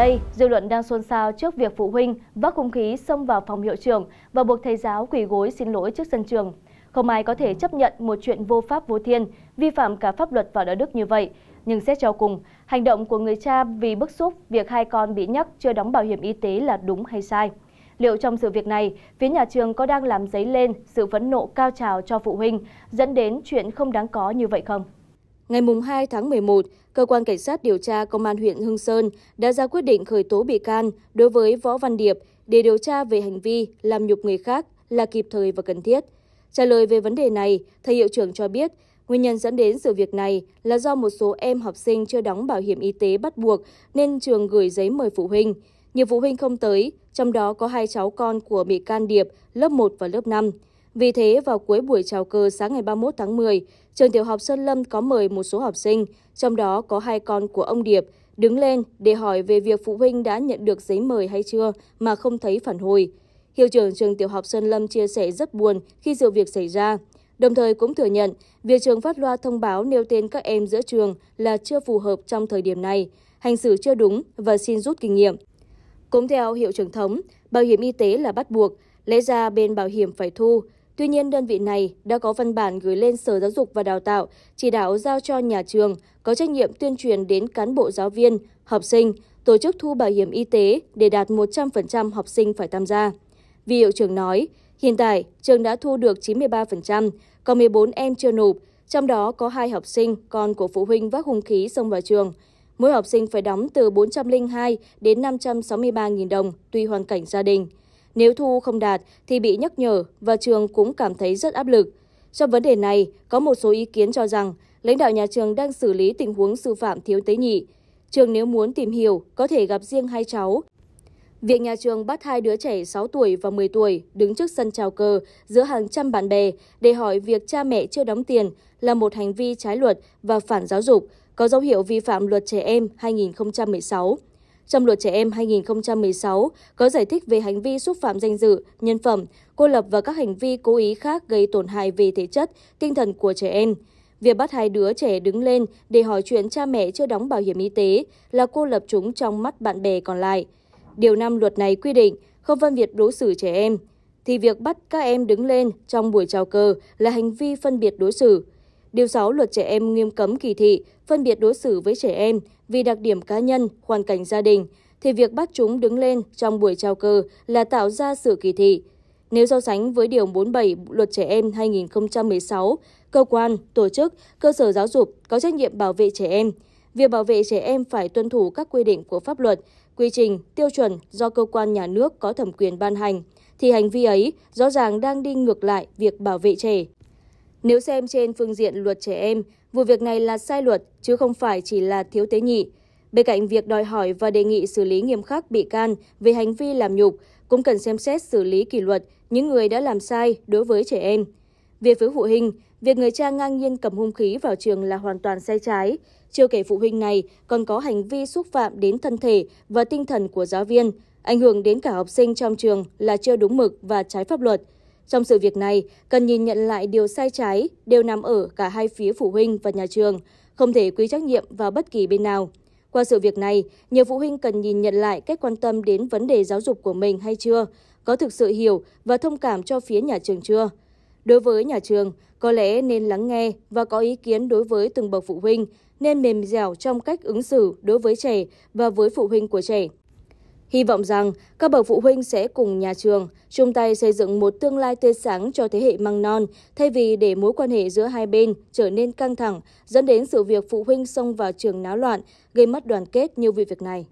đây, dư luận đang xôn xao trước việc phụ huynh vác hung khí xông vào phòng hiệu trưởng và buộc thầy giáo quỳ gối xin lỗi trước sân trường. Không ai có thể chấp nhận một chuyện vô pháp vô thiên, vi phạm cả pháp luật và đạo đức như vậy. Nhưng xét cho cùng, hành động của người cha vì bức xúc việc hai con bị nhắc chưa đóng bảo hiểm y tế là đúng hay sai. Liệu trong sự việc này, phía nhà trường có đang làm giấy lên sự phẫn nộ cao trào cho phụ huynh, dẫn đến chuyện không đáng có như vậy không? ngày 2 tháng 11, Cơ quan Cảnh sát điều tra Công an huyện Hưng Sơn đã ra quyết định khởi tố bị can đối với Võ Văn Điệp để điều tra về hành vi làm nhục người khác là kịp thời và cần thiết. Trả lời về vấn đề này, thầy hiệu trưởng cho biết, nguyên nhân dẫn đến sự việc này là do một số em học sinh chưa đóng bảo hiểm y tế bắt buộc nên trường gửi giấy mời phụ huynh. Nhiều phụ huynh không tới, trong đó có hai cháu con của bị can Điệp lớp 1 và lớp 5. Vì thế, vào cuối buổi chào cờ sáng ngày 31 tháng 10, trường tiểu học Sơn Lâm có mời một số học sinh, trong đó có hai con của ông Điệp, đứng lên để hỏi về việc phụ huynh đã nhận được giấy mời hay chưa mà không thấy phản hồi. Hiệu trưởng trường tiểu học Sơn Lâm chia sẻ rất buồn khi sự việc xảy ra, đồng thời cũng thừa nhận việc trường phát loa thông báo nêu tên các em giữa trường là chưa phù hợp trong thời điểm này, hành xử chưa đúng và xin rút kinh nghiệm. Cũng theo hiệu trưởng thống, bảo hiểm y tế là bắt buộc, lẽ ra bên bảo hiểm phải thu, Tuy nhiên, đơn vị này đã có văn bản gửi lên Sở Giáo dục và Đào tạo, chỉ đạo giao cho nhà trường có trách nhiệm tuyên truyền đến cán bộ giáo viên, học sinh, tổ chức thu bảo hiểm y tế để đạt 100% học sinh phải tham gia. Vì hiệu trưởng nói, hiện tại trường đã thu được 93%, còn 14 em chưa nộp, trong đó có hai học sinh con của phụ huynh vác hung khí xông vào trường. Mỗi học sinh phải đóng từ 402 đến 563.000 đồng tùy hoàn cảnh gia đình. Nếu thu không đạt thì bị nhắc nhở và trường cũng cảm thấy rất áp lực. Trong vấn đề này, có một số ý kiến cho rằng lãnh đạo nhà trường đang xử lý tình huống sư phạm thiếu tế nhị. Trường nếu muốn tìm hiểu, có thể gặp riêng hai cháu. Việc nhà trường bắt hai đứa trẻ 6 tuổi và 10 tuổi đứng trước sân trào cờ giữa hàng trăm bạn bè để hỏi việc cha mẹ chưa đóng tiền là một hành vi trái luật và phản giáo dục, có dấu hiệu vi phạm luật trẻ em 2016. Trong luật trẻ em 2016 có giải thích về hành vi xúc phạm danh dự, nhân phẩm, cô lập và các hành vi cố ý khác gây tổn hại về thể chất, tinh thần của trẻ em. Việc bắt hai đứa trẻ đứng lên để hỏi chuyện cha mẹ chưa đóng bảo hiểm y tế là cô lập chúng trong mắt bạn bè còn lại. Điều 5 luật này quy định không phân biệt đối xử trẻ em, thì việc bắt các em đứng lên trong buổi chào cờ là hành vi phân biệt đối xử. Điều 6 luật trẻ em nghiêm cấm kỳ thị, phân biệt đối xử với trẻ em vì đặc điểm cá nhân, hoàn cảnh gia đình, thì việc bắt chúng đứng lên trong buổi trao cờ là tạo ra sự kỳ thị. Nếu so sánh với Điều 47 Luật Trẻ Em 2016, cơ quan, tổ chức, cơ sở giáo dục có trách nhiệm bảo vệ trẻ em. Việc bảo vệ trẻ em phải tuân thủ các quy định của pháp luật, quy trình, tiêu chuẩn do cơ quan nhà nước có thẩm quyền ban hành, thì hành vi ấy rõ ràng đang đi ngược lại việc bảo vệ trẻ. Nếu xem trên phương diện luật trẻ em, vụ việc này là sai luật chứ không phải chỉ là thiếu tế nhị. Bên cạnh việc đòi hỏi và đề nghị xử lý nghiêm khắc bị can về hành vi làm nhục, cũng cần xem xét xử lý kỷ luật những người đã làm sai đối với trẻ em. Về phía phụ huynh, việc người cha ngang nhiên cầm hung khí vào trường là hoàn toàn sai trái. Chưa kể phụ huynh này còn có hành vi xúc phạm đến thân thể và tinh thần của giáo viên, ảnh hưởng đến cả học sinh trong trường là chưa đúng mực và trái pháp luật. Trong sự việc này, cần nhìn nhận lại điều sai trái đều nằm ở cả hai phía phụ huynh và nhà trường, không thể quy trách nhiệm vào bất kỳ bên nào. Qua sự việc này, nhiều phụ huynh cần nhìn nhận lại cách quan tâm đến vấn đề giáo dục của mình hay chưa, có thực sự hiểu và thông cảm cho phía nhà trường chưa. Đối với nhà trường, có lẽ nên lắng nghe và có ý kiến đối với từng bậc phụ huynh, nên mềm dẻo trong cách ứng xử đối với trẻ và với phụ huynh của trẻ. Hy vọng rằng các bậc phụ huynh sẽ cùng nhà trường chung tay xây dựng một tương lai tươi sáng cho thế hệ măng non, thay vì để mối quan hệ giữa hai bên trở nên căng thẳng, dẫn đến sự việc phụ huynh xông vào trường náo loạn, gây mất đoàn kết như vụ việc này.